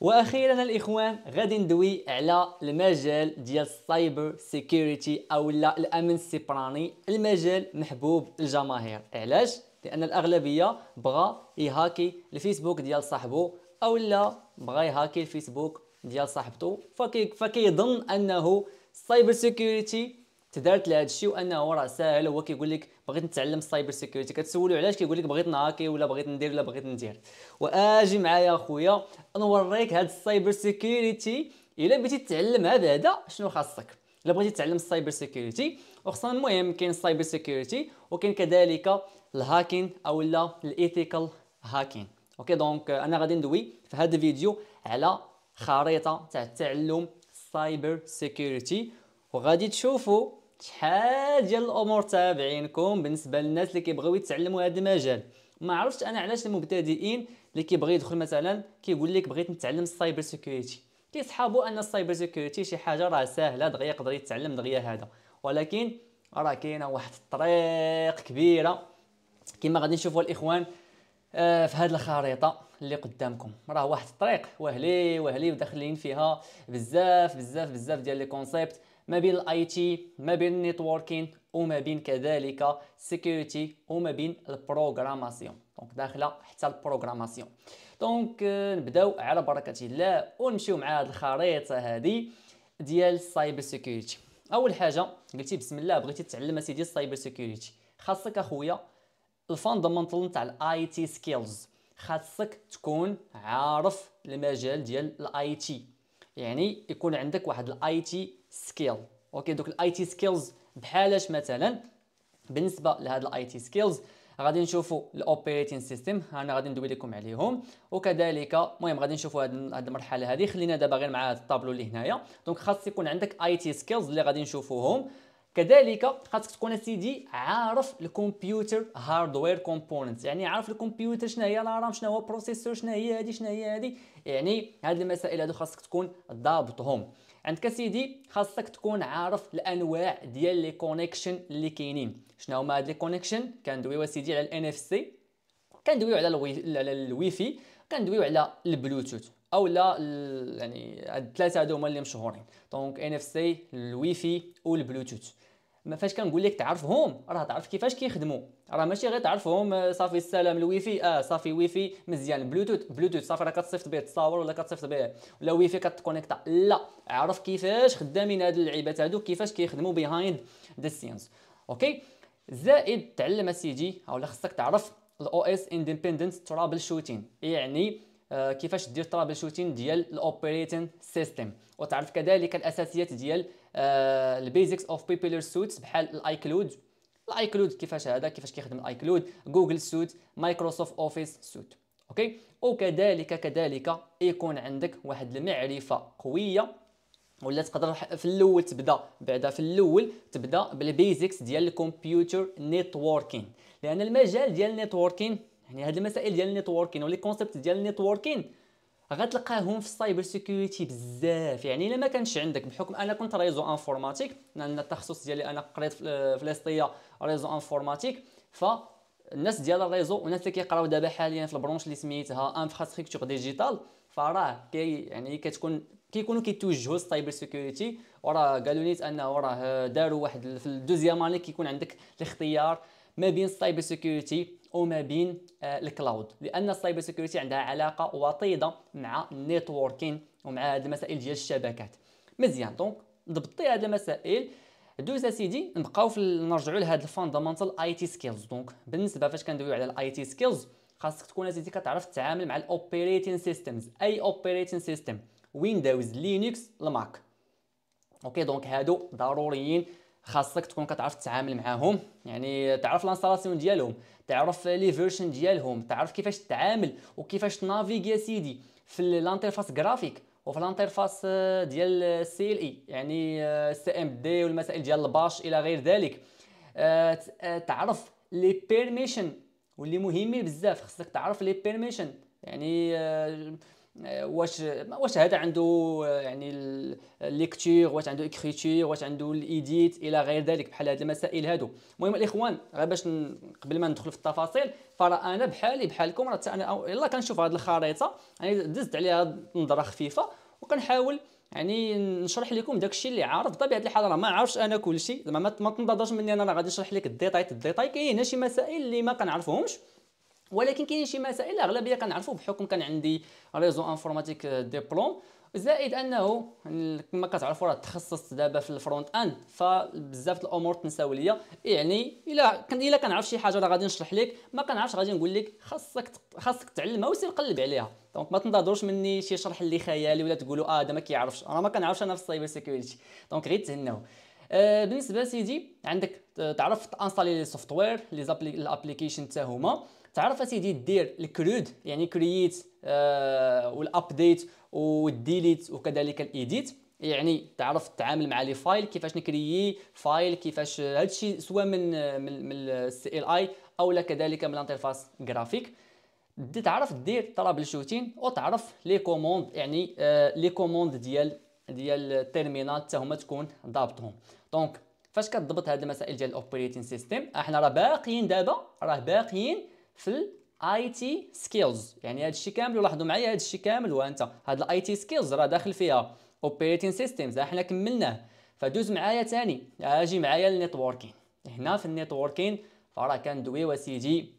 واخيرا الاخوان غادي ندوي على المجال ديال السايبر سيكوريتي او لا الامن السبراني المجال محبوب الجماهير علاش لان الاغلبيه بغى يهاكي الفيسبوك ديال صاحبه او لا بغى يهاكي الفيسبوك ديال صاحبته فكيظن انه السايبر سيكوريتي تدارت لهذا الشيء وانه راه ساهل هو كيقول لك بغيت نتعلم السايبر سيكيورتي كتسولو علاش كيقول لك بغيت نهاكي ولا بغيت ندير ولا بغيت ندير واجي معايا اخويا نوريك هذا السايبر سيكيورتي الا بغيتي تعلم هذا هذا شنو خاصك الا بغيتي تتعلم السايبر سيكيورتي وخصوصا المهم كاين السايبر سيكيورتي وكاين كذلك الهاكين او لا الايثيكال هاكين اوكي دونك انا غادي ندوي في هذا الفيديو على خريطه تاع تعلم السايبر سيكيورتي وغادي تشوفوا شحال ديال الامور تابعينكم بالنسبه للناس اللي كيبغيو يتعلموا هذا المجال ما عرفتش انا علاش المبتدئين اللي كيبغي يدخل مثلا كيقول لك بغيت نتعلم السايبر سيكوريتي كيصحابوا ان السايبر سيكوريتي شي حاجه راه ساهله دغيا يقدر يتعلم دغيا هذا ولكن راه كاينه واحد الطريق كبيره كما غادي نشوفوا الاخوان آه، في هذه الخريطه اللي قدامكم راه واحد الطريق وهلي وهلي وداخلين فيها بزاف بزاف بزاف ديال لي كونسيبت ما بين الاي تي ما بين النيتوركين وما بين كذلك سيكيورتي وما بين البروغراماسيون دونك داخله حتى البروغراماسيون دونك آه، نبداو على بركه الله ونمشيو مع هذه الخريطه هذه ديال السايبر سيكيورتي اول حاجه قلتي بسم الله بغيتي تتعلم اسيدي السايبر سيكيورتي خاصك اخويا الفاندمنتال تاع الاي تي سكيلز خاصك تكون عارف المجال ديال الاي تي يعني يكون عندك واحد الاي تي سكيل اوكي دوك الاي تي سكيلز بحالاش مثلا بالنسبه لهاد الاي تي سكيلز غادي نشوفوا الاوبريتين سيستم انا غادي ندوي لكم عليهم وكذلك المهم غادي نشوفوا هاد المرحله هذه خلينا دابا غير مع هاد الطابلو اللي هنايا دونك خاص يكون عندك اي تي سكيلز اللي غادي نشوفوهم كذلك خاصك تكون سيدي عارف الكمبيوتر هاردوير كومبوننت يعني عارف الكمبيوتر شنو هي الرام شنو هو البروسيسور شنو هي هذه شنو هي هذه يعني هاد المسائل هادو خاصك تكون ضابطهم عندك سيدي خاصك تكون عارف الانواع ديال لي كونيكشن اللي كاينين شنو هما هاد لي كونيكشن كندويو سيدي على الان اف سي كندويو على الوي... على الويفي كندويو على البلوتوث او لا ال... يعني الثلاثه هادو هما اللي مشهورين دونك ان اف سي فاي والبلوتوث ما فاش كنقول لك تعرفهم راه تعرف كيفاش كيخدموا راه ماشي غير تعرفهم آه، صافي السلام الويفي اه صافي ويفي مزيان بلوتوث بلوتوث صافي راه كتصيفط به التصاور ولا كتصيفط به ولا ويفي كتكونيكتا لا عرف كيفاش خدامين هاد اللعيبات هادو كيفاش كيخدموا بيهايند ذا سينز اوكي زائد تعلم اسيدي او خصك تعرف الاو اس اندبندنت ترابل شوتين يعني آه، كيفاش دير ترابل شوتين ديال الاوبريتين سيستم وتعرف كذلك الاساسيات ديال البيزكس اوف بيبلر سوت بحال الاي كلود الاي كلود كيفاش هذا كيفاش كيخدم الاي كلود جوجل سوت مايكروسوفت اوفيس سوت اوكي وكذلك كذلك يكون عندك واحد المعرفه قويه ولا تقدر في الاول تبدا بعدا في الاول تبدا بالبيزكس ديال الكمبيوتر نيتوركين لان المجال ديال النيتوركين يعني هاد المسائل ديال النيتوركين ولي كونسيبت ديال النيتوركين غتلقاهم في السايبر سيكيورتي بزاف يعني الا ما كانش عندك بحكم انا كنت ريزو انفورماتيك لان التخصص ديالي انا قريت في الاسطيه ريزو انفورماتيك ف الناس ديال الريزو والناس اللي كيقراو دابا حاليا في البرونش اللي سميتها انفراستركتور ديجيتال فراه كي يعني كتكون كيكونوا كيتوجهوا للسايبر سيكيورتي وراه قالوا لي انه راه داروا واحد في الدوزيام اني كيكون عندك الاختيار ما بين السايبر سيكيورتي وما بين آه، الكلاود لان السايبر سيكيورتي عندها علاقه وطيده مع النيتوركين ومع هذه المسائل ديال الشبكات مزيان دونك ضبطي هذه المسائل دوز اسيدي نبقاو نرجعوا لهاد الفاندامنتال اي تي سكيلز دونك بالنسبه فاش كندويو على الاي تي سكيلز خاصك تكون اسيدي كتعرف تتعامل مع الاوبريتين سيستمز اي اوبريتين سيستم ويندوز لينكس الماك اوكي دونك هادو ضروريين خاصك تكون كتعرف تتعامل معاهم يعني تعرف لانستالاسيون ديالهم تعرف لي فيرجن ديالهم تعرف كيفاش تتعامل وكيفاش تنافيغي يا سيدي في الانترفاس جرافيك وفي الانترفاس آه، ديال السي ال اي يعني آه، السي ام دي والمسائل ديال الباش الى غير ذلك آه، تعرف لي بيرميشن واللي مهمين بزاف خصك تعرف لي بيرميشن يعني آه، واش واش هذا عنده آه، يعني الليكتور واش عنده اكريتور واش عنده الايديت الى غير ذلك بحال هذه المسائل هادو المهم الاخوان غير باش قبل ما ندخل في التفاصيل فرا انا بحالي بحالكم راه انا يلا كنشوف هذه الخريطه يعني دزت عليها نظره خفيفه وكنحاول يعني نشرح لكم داكشي اللي عارف بطبيعه الحال راه ما عارفش انا كلشي زعما ما تنتظرش مني انا راه غادي نشرح لك الديتاي الديتاي كاين شي مسائل اللي ما كنعرفهمش ولكن كاين شي مسائل الاغلبيه كنعرفو بحكم كان عندي ريزو انفورماتيك ديبلوم زائد انه كما كتعرفوا راه تخصصت دابا في الفرونت اند فبزاف الامور ليا يعني الا كان الا كنعرف شي حاجه راه غادي نشرح لك ما كنعرفش غادي نقول لك خاصك خاصك تعلمها وسير قلب عليها دونك ما تنتظروش مني شي شرح اللي خيالي ولا تقولوا اه هذا ما كيعرفش انا ما كنعرفش انا في السايبر سيكيورتي دونك غير تهناو آه، بالنسبه سيدي عندك تعرف انصالي لي سوفتوير لي زابليكيشن حتى هما تعرف اسيدي دير الكرود يعني كرييت آه والابديت والديليت وكذلك الايديت يعني تعرف تتعامل مع لي فايل كيفاش نكريي فايل كيفاش هادشي سواء من من, من السي ال اي اولا كذلك من الانترفاس جرافيك دي تعرف دير ترابل الشوتين وتعرف لي كوموند يعني آه لي كوموند ديال ديال التيرمينال حتى هما تكون ضابطهم دونك فاش كتضبط هاد المسائل ديال الاوبريتين سيستم احنا راه باقيين دابا راه باقيين في الاي تي سكيلز يعني هذا الشيء كامل ولاحظوا معايا هذا الشيء كامل وانت هاد الاي تي سكيلز راه داخل فيها اوبريتين سيستمز احنا كملناه فدوز معايا ثاني اجي معايا للنيتوركين هنا في النيتوركين فراه كندويو سيدي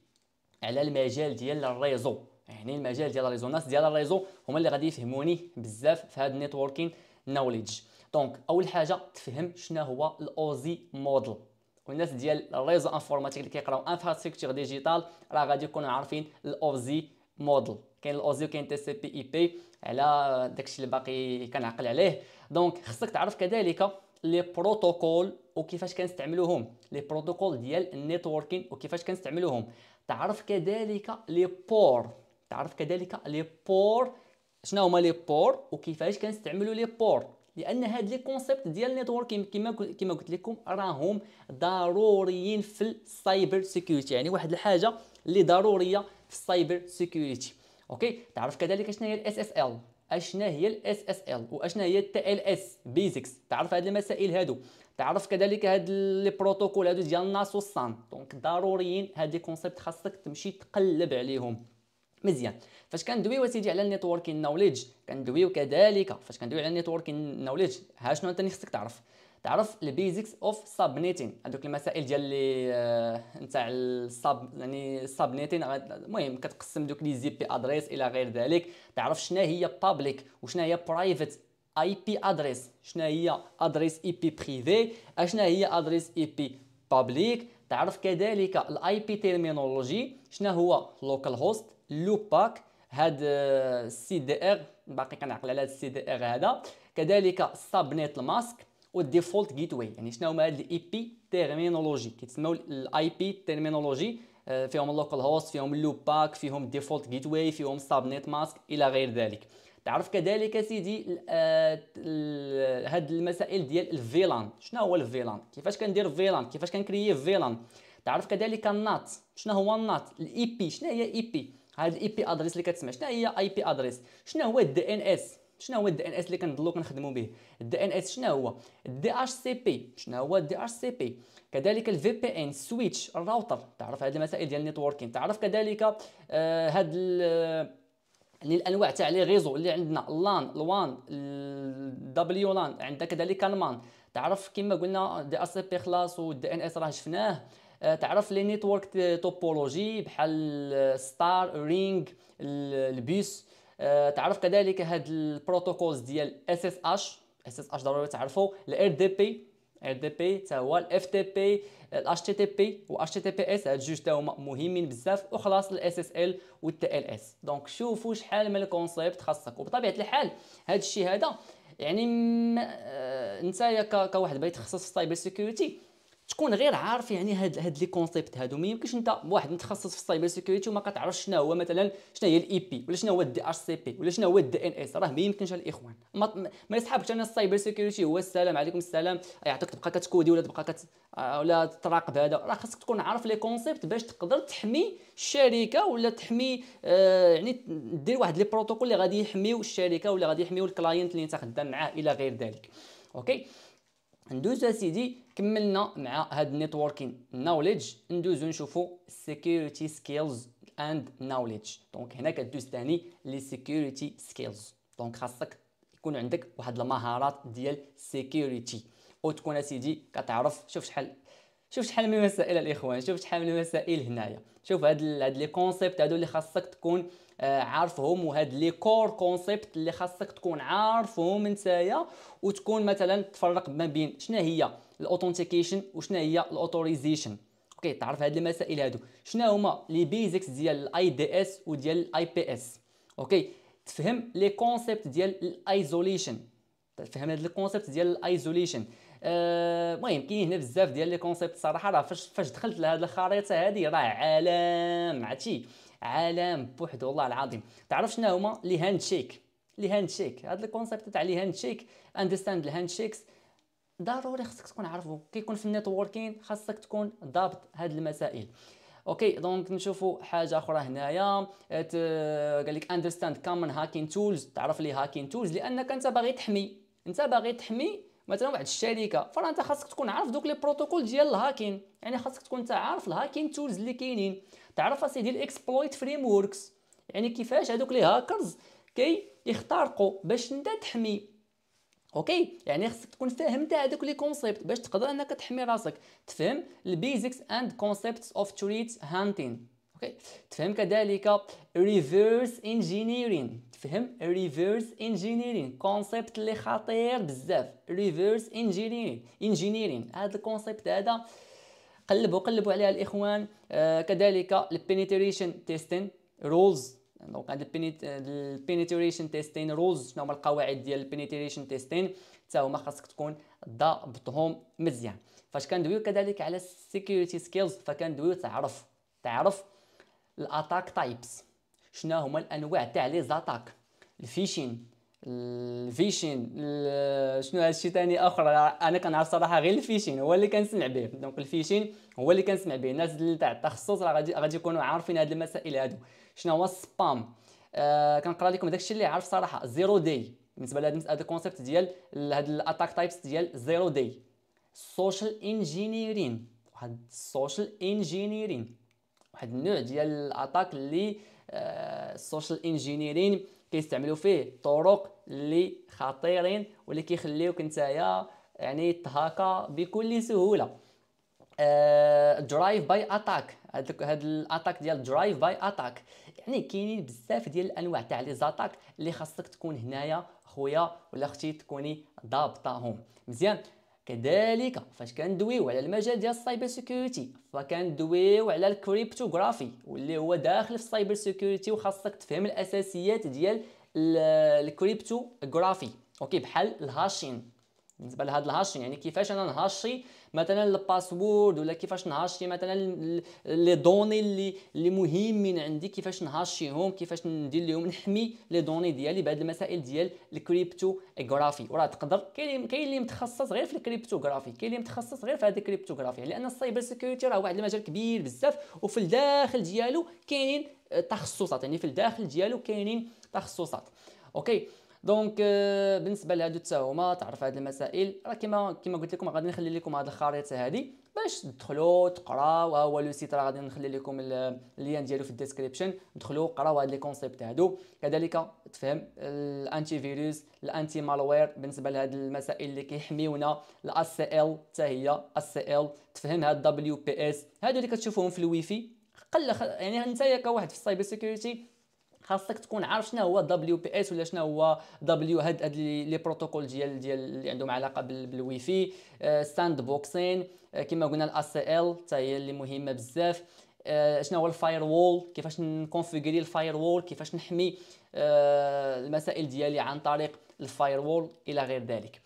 على المجال ديال الريزو يعني المجال ديال الريزو الناس ديال الريزو هما اللي غادي يفهموني بزاف في هاد النيتوركين نوليدج دونك اول حاجه تفهم شنو هو الاوزي موديل والناس ديال الريزو انفورماتيك اللي كيقراو انفراستركتور ديجيتال راه غادي يكونوا عارفين الاوزي موديل كاين الاوزي وكاين تي سي بي اي بي على داكشي اللي باقي كنعقل عليه دونك خصك تعرف كذلك لي بروتوكول وكيفاش كنستعملوهم لي بروتوكول ديال النيتوركين وكيفاش كنستعملوهم تعرف كذلك لي بور تعرف كذلك لي بور شنو هما لي بور وكيفاش كنستعملوا لي بور لان هاد لي كونسيبت ديال النيتوركين كما كما قلت لكم راهم ضروريين في السايبر سيكيورتي يعني واحد الحاجه اللي ضروريه في السايبر سيكيورتي اوكي تعرف كذلك شنو هي الاس اس ال اشنا هي الاس اس ال واشنا هي التي ال اس بيزكس تعرف هاد المسائل هادو تعرف كذلك هاد لي بروتوكول هادو ديال الناس والصان دونك ضروريين هاد لي كونسيبت خاصك تمشي تقلب عليهم مزيان فاش كندويو سيدي على النيتوركين نوليدج كندويو كذلك فاش كندويو على النيتوركين نوليدج ها شنو انت خصك تعرف تعرف البيزكس اوف سابنيتين هذوك المسائل ديال اللي آه، نتاع الساب يعني نيتين المهم كتقسم دوك لي زي بي ادريس الى غير ذلك تعرف شنو هي بابليك وشنو هي برايفت اي بي ادريس شنو هي ادريس اي بي بريفي اشنو هي ادريس اي بي بابليك تعرف كذلك الاي بي تيرمينولوجي شنو هو لوكال هوست لوباك هاد السي آه، دي ار باقي كنعقل على هاد السي دي ار هذا كذلك سابنيت الماسك والديفولت جيت واي يعني شنو هما هاد الاي بي تيرمينولوجي كيتسموا الاي بي تيرمينولوجي آه، فيهم اللوكال هوست فيهم اللوباك فيهم ديفولت جيت واي فيهم سابنيت ماسك الى غير ذلك تعرف كذلك سيدي آه، هاد المسائل ديال الفيلان شنو هو الفيلان كيفاش كندير فيلان كيفاش كنكريي فيلان تعرف كذلك النات شنو هو النات الاي بي شنو هي اي بي هاد الاي بي ادريس اللي كتسمع شنو هي اي بي ادريس شنو هو الدي ان اس شنو هو الدي ان اس اللي كنظلو كنخدمو به الدي ان اس شنو هو الدي اش سي بي شنو هو الدي اش سي بي كذلك الفي بي ان سويتش الراوتر تعرف هاد المسائل ديال النيتوركين تعرف كذلك آه هاد يعني الانواع تاع لي ريزو اللي عندنا اللان الوان الدبليو لان عندنا كذلك المان تعرف كما قلنا دي اس بي خلاص والدي ان اس راه شفناه آه، تعرف لي نيتورك توبولوجي بحال ستار رينج البيس آه، تعرف كذلك هاد البروتوكولز ديال اس اس اش اس اس اش ضروري تعرفوا الار دي بي ار دي بي حتى هو الاف تي بي الاتش تي تي بي واش تي تي بي اس هاد جوج تا هما مهمين بزاف وخلاص الاس اس ال والتي ال اس دونك شوفوا شحال من الكونسيبت خاصك وبطبيعه الحال هاد الشيء هذا يعني انت آه، كواحد بغيت تخصص في السايبر سيكيورتي تكون غير عارف يعني هاد هاد لي كونسيبت هادو ما يمكنش انت واحد متخصص في السايبر سيكيورتي وما كتعرفش شنو هو مثلا شنو هي الاي بي e ولا شنو هو الدي اش سي بي ولا شنو هو الدي ان اس راه ما يمكنش الاخوان ما, ما يصحابش انا السايبر سيكيورتي هو السلام عليكم السلام يعطيك تبقى كتكودي ولا تبقى كت آه، ولا تراقب هذا راه خاصك تكون عارف لي كونسيبت باش تقدر تحمي الشركه ولا تحمي آه يعني دير واحد لي بروتوكول اللي غادي يحميو الشركه ولا غادي يحميو الكلاينت اللي انت خدام معاه الى غير ذلك اوكي ندوز سيدي كملنا مع هاد النيتوركين نوليدج ندوزو نشوفو سيكوريتي سكيلز اند نوليدج دونك هنا كدوز ثاني لي سيكوريتي سكيلز دونك خاصك يكون عندك واحد المهارات ديال سيكوريتي او تكون اسيدي كتعرف شوف شحال شوف شحال من مسائل الاخوان شوف شحال من مسائل هنايا شوف هاد هاد لي كونسيبت هادو اللي خاصك تكون آه، عارفهم وهاد لي كور كونسيبت اللي خاصك تكون عارفهم نتايا وتكون مثلا تفرق ما بين شنو هي الاوثنتيكيشن وشنو هي الاوثوريزيشن اوكي تعرف هاد المسائل هادو شنو هما لي بيزكس ديال الاي دي اس وديال الاي بي اس اوكي تفهم لي كونسيبت ديال الايزوليشن تفهم هاد الكونسيبت ديال الايزوليشن آه، المهم كاين هنا بزاف ديال لي كونسيبت صراحه راه فاش فاش دخلت لهاد الخريطه هذه راه عالم عرفتي عالم بوحدو والله العظيم تعرف شنو هما لي هاند شيك لي هاند شيك هاد الكونسيبت تاع لي هاند شيك اندستاند الهاند شيكس ضروري خصك تكون عارفو كيكون في النيتوركين خاصك تكون ضابط هاد المسائل اوكي دونك نشوفوا حاجه اخرى هنايا قال لك اندرستاند كومن هاكين تولز تعرف لي هاكين تولز لانك انت باغي تحمي انت باغي تحمي مثلا واحد الشركه فراه انت خاصك تكون عارف دوك لي بروتوكول ديال الهاكين يعني خاصك تكون انت عارف الهاكين تولز اللي كاينين تعرف اسيدي الاكسبلويت فريم ووركس يعني كيفاش هذوك لي هاكرز كي يخترقوا باش انت تحمي اوكي يعني خصك تكون فاهم تاع هذوك لي كونسيبت باش تقدر انك تحمي راسك تفهم البيزكس اند كونسيبتس اوف تريت هانتين اوكي تفهم كذلك ريفيرس انجينيرين تفهم ريفيرس انجينيرين كونسيبت اللي خطير بزاف ريفيرس انجينيرين انجينيرين هذا الكونسيبت هذا قلبوا قلبوا عليها الاخوان آه كذلك البينيتريشن تيستين رولز دونك هاد البينيتريشن تيستين رولز شنو هما القواعد ديال البينيتريشن تيستين حتى هما خاصك تكون ضابطهم مزيان فاش كندويو كذلك على السيكيورتي سكيلز فكندويو تعرف تعرف الاتاك تايبس شنو هما الانواع تاع لي زاتاك الفيشين الفيشين شنو هادشي تاني اخر انا كنعرف صراحه غير الفيشين هو اللي كنسمع به دونك الفيشين هو اللي كنسمع به الناس تاع التخصص راه غادي غادي يكونوا عارفين هاد المسائل هادو شنو هو السبام آه كنقرا لكم داكشي اللي عارف صراحه زيرو داي بالنسبه لهاد هذا الكونسيبت ديال هاد الاتاك تايبس ديال زيرو داي سوشيال انجينيرين واحد السوشيال انجينيرين واحد النوع ديال الاتاك اللي السوشيال انجينيرين كيستعملوا فيه طرق اللي خطيرين واللي كيخليوك نتايا يعني تهاكا بكل سهوله درايف باي اتاك هاد الاتاك ديال درايف باي اتاك يعني كاينين بزاف ديال الانواع تاع لي زاتاك اللي خاصك تكون هنايا خويا ولا اختي تكوني ضابطاهم مزيان كذلك فاش كندويو على المجال ديال السايبر سيكوريتي فكندويو على الكريبتوغرافي واللي هو داخل في السايبر سيكوريتي وخاصك تفهم الاساسيات ديال الكريبتوغرافي اوكي بحال الهاشين بالنسبه لهاد الهاشين يعني كيفاش انا نهاشي مثلا الباسورد ولا كيفاش نهاشي مثلا لي دوني اللي اللي مهمين عندي كيفاش نهاشيهم كيفاش ندير لهم نحمي لي دوني ديالي بهاد المسائل ديال الكريبتو جرافي وراه تقدر كاين كاين اللي متخصص غير في الكريبتو كاين اللي متخصص غير في هاد الكريبتو لان السايبر سيكيورتي راه واحد المجال كبير بزاف وفي الداخل ديالو كاينين آه، تخصصات يعني في الداخل ديالو كاينين تخصصات اوكي دونك آه، بالنسبه لهادو حتى تعرف هاد المسائل راه كيما كيما قلت لكم غادي نخلي لكم هاد الخريطه هادي باش تدخلوا تقراو ها هو لو سيت راه غادي نخلي لكم اللين ديالو في الديسكريبشن دخلوا قراو هاد لي كونسيبت هادو كذلك تفهم الانتي فيروس الانتي مالوير بالنسبه لهاد المسائل اللي كيحميونا الاس ال حتى هي اس ال تفهم هاد دبليو بي اس هادو اللي كتشوفوهم في الويفي قل يعني انت كواحد في السايبر سيكيورتي خاصك تكون عارف شنو هو دبليو بي اس ولا شنو هو دبليو هاد هاد لي بروتوكول ديال ديال اللي عندهم علاقه بالوي في ساند بوكسين كما قلنا الاس ال حتى هي اللي مهمه بزاف آه، شنو هو الفاير وول كيفاش نكونفيغري الفاير وول كيفاش نحمي آه، المسائل ديالي عن طريق الفاير وول الى غير ذلك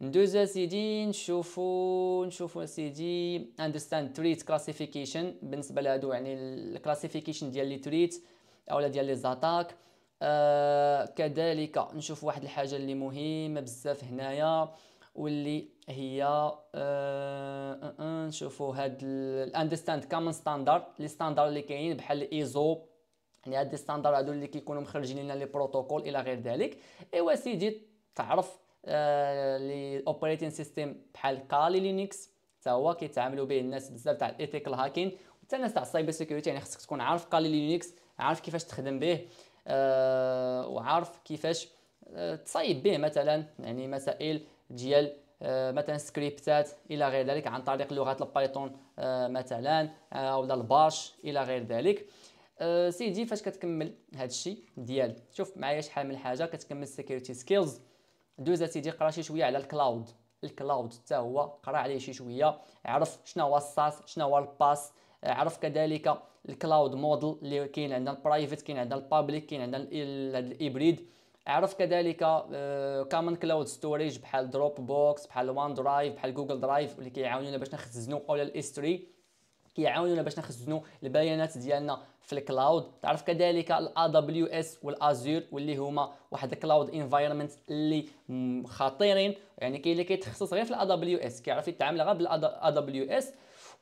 ندوز سيدي نشوفو نشوفو سيدي اندرستاند تريت كلاسيفيكيشن بالنسبه لهادو يعني الكلاسيفيكيشن ديال لي تريت اولا ديال لي زاتاك آه كذلك نشوف واحد الحاجه اللي مهمه بزاف هنايا واللي هي آه آه, آه، نشوفوا هاد الاندستاند كامن ستاندرد لي ستاندرد اللي كاينين بحال ايزو يعني هاد لي ستاندرد هادو اللي كيكونوا مخرجين لنا لي بروتوكول الى غير ذلك ايوا سيدي تعرف آه، لي اوبريتين سيستيم بحال كالي لينكس حتى هو كيتعاملوا به الناس بزاف تاع الايثيكال هاكين حتى الناس تاع السايبر سيكيورتي يعني خصك تكون عارف كالي لينكس عارف كيفاش تخدم به آه، وعارف كيفاش آه، تصايب تصيب به مثلا يعني مسائل ديال آه، مثلا سكريبتات الى غير ذلك عن طريق لغه البايثون مثلا آه ولا الباش الى غير ذلك سيدي فاش كتكمل هذا الشيء ديال شوف معايا شحال من حاجه كتكمل سيكيورتي سكيلز دوز سيدي قرا شي شويه على الكلاود الكلاود حتى هو قرا عليه شي شويه عرف شنو هو الساس شنو هو الباس عرف كذلك الكلاود موديل اللي كاين عندنا البرايفت كاين عندنا البابليك كاين عندنا الهيبريد عرف كذلك كامن كلاود ستوريج بحال دروب بوكس بحال وان درايف بحال جوجل درايف اللي كيعاونونا باش نخزنوا اولا الاستري كيعاونونا باش نخزنوا البيانات ديالنا في الكلاود تعرف كذلك الا دبليو اس والازور واللي هما واحد الكلاود انفايرمنت اللي خطيرين يعني كاين اللي كيتخصص غير في الا دبليو اس كيعرف يتعامل غير بالا دبليو اس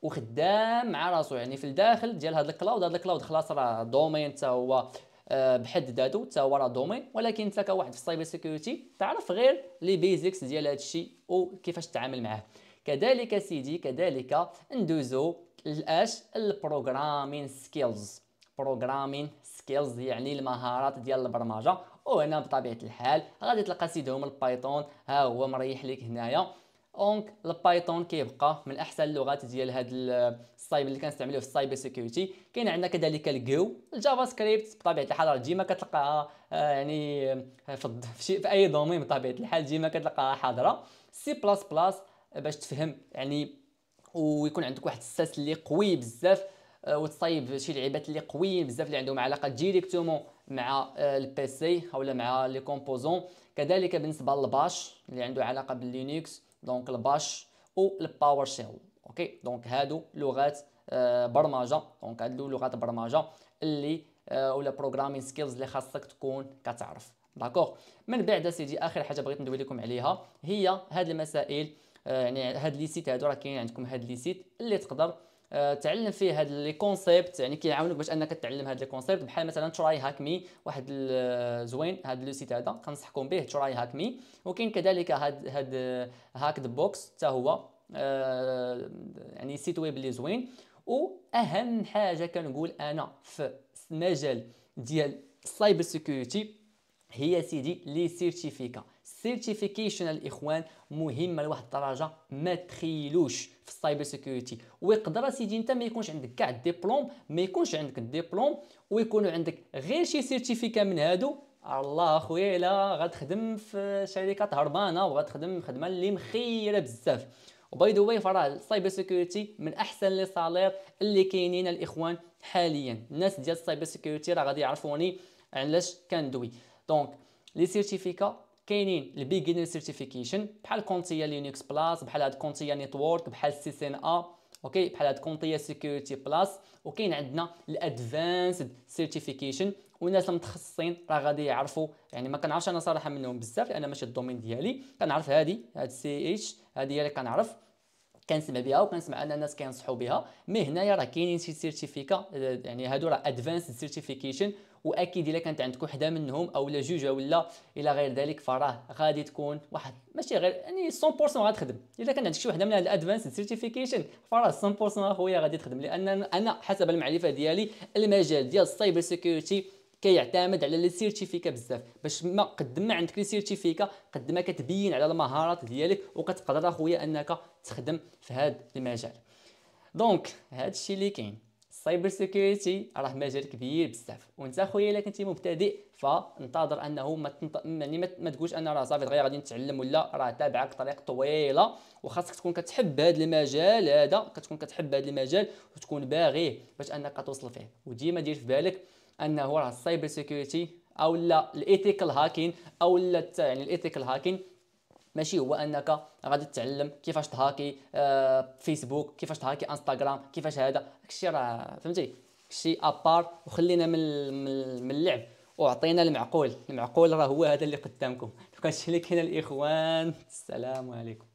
وخدام مع راسو يعني في الداخل ديال هذا الكلاود هذا الكلاود خلاص راه دومين حتى هو آه، بحد ذاته حتى هو راه دومين ولكن انت كواحد في السايبر سيكيورتي تعرف غير لي بيزكس ديال هذا الشيء وكيفاش تتعامل معاه كذلك سيدي كذلك ندوزو الاش البروغرامين سكيلز بروغرامين سكيلز يعني المهارات ديال البرمجه وهنا بطبيعه الحال غادي تلقى سيدي هما البايثون ها هو مريح لك هنايا دونك البايثون كيبقى من احسن اللغات ديال هاد السايبر اللي كنستعملوه في السايبر سيكيورتي كاين عندنا كذلك الجو الجافا سكريبت بطبيعه الحال ديما كتلقاها يعني في في اي دومين بطبيعه الحال ديما كتلقاها حاضره سي بلاس بلاس باش تفهم يعني ويكون عندك واحد الساس اللي قوي بزاف وتصايب شي لعيبات اللي قويين بزاف اللي عندهم علاقه ديريكتومون مع البي سي اولا مع لي كومبوزون كذلك بالنسبه للباش اللي عنده علاقه باللينكس دونك الباش او الباور شيل اوكي دونك هادو لغات آه، برمجه دونك هادو لغات برمجه اللي آه، ولا بروغرامين سكيلز اللي خاصك تكون كتعرف داكوغ من بعد سيدي اخر حاجه بغيت ندوي لكم عليها هي هاد المسائل آه، يعني هاد لي سيت هادو راه كاين عندكم هاد لي سيت اللي تقدر آه، تعلم فيه هاد لي كونسيبت يعني كيعاونوك باش انك تعلم هاد لي كونسيبت بحال مثلا تراي هاك مي واحد آه، زوين هاد لو سيت هذا كنصحكم به تراي هاك مي وكاين كذلك هاد هاد هاك ذا بوكس حتى هو آه، يعني سيت ويب اللي زوين واهم حاجه كنقول انا في المجال ديال السايبر سيكوريتي هي سيدي لي سيرتيفيكا سيرتيفيكيشن الاخوان مهمه لواحد الدرجه ما تخيلوش في السايبر سيكيورتي ويقدر سيدي انت ما يكونش عندك كاع الدبلوم ما يكونش عندك الدبلوم ويكون عندك غير شي سيرتيفيكا من هادو الله اخويا الا غتخدم في شركه هربانه وغتخدم خدمه اللي مخيره بزاف وباي ذا واي فراه السايبر سيكيورتي من احسن لي صالير اللي كاينين الاخوان حاليا الناس ديال السايبر سيكيورتي راه غادي يعرفوني علاش كندوي دونك لي سيرتيفيكا كاينين البيجينر سيرتيفيكيشن بحال كونتي لينكس بلاس بحال هاد كونتي نيتورك بحال سي سي ان ا اوكي بحال هاد كونتي سيكيورتي بلاس وكاين عندنا الادفانسد سيرتيفيكيشن والناس المتخصصين راه غادي يعرفوا يعني ما كنعرفش انا صراحه منهم بزاف لان ماشي الدومين ديالي كنعرف هادي هاد سي اتش هادي هي اللي كنعرف كنسمع بها وكنسمع ان الناس كينصحوا بها مي هنايا راه كاينين شي سيرتيفيكا يعني هادو راه ادفانس سيرتيفيكيشن واكيد الا كانت عندك وحده منهم او لا جوج لا الى غير ذلك فراه غادي تكون واحد ماشي غير يعني 100% غتخدم الا كان عندك شي وحده من هاد الادفانس سيرتيفيكيشن فراه 100% اخويا غادي تخدم لان انا حسب المعرفه ديالي المجال ديال السايبر سيكيورتي كيعتمد على لي سيرتيفيكا بزاف باش ما قد ما عندك لي سيرتيفيكا قد ما كتبين على المهارات ديالك وكتقدر اخويا انك تخدم في هذا المجال دونك هذا الشيء اللي كاين السايبر سيكيورتي راه مجال كبير بزاف وانت خويا الا كنتي مبتدئ فانتظر انه ما تنط... يعني ما, ما تقولش انا راه صافي غير غادي نتعلم ولا راه تابعك طريق طويله وخاصك تكون كتحب هذا المجال هذا كتكون كتحب هذا المجال وتكون باغيه باش انك توصل فيه وديما دير في بالك انه راه السايبر سيكيورتي او لا الايثيكال هاكين او لا يعني الايثيكال هاكين ماشي هو انك غادي تتعلم كيفاش تهاكي آه فيسبوك كيفاش تهاكي انستغرام كيفاش هذا داكشي راه فهمتي داكشي ابار وخلينا من من اللعب وعطينا المعقول المعقول راه هو هذا اللي قدامكم دوك هادشي اللي كاين الاخوان السلام عليكم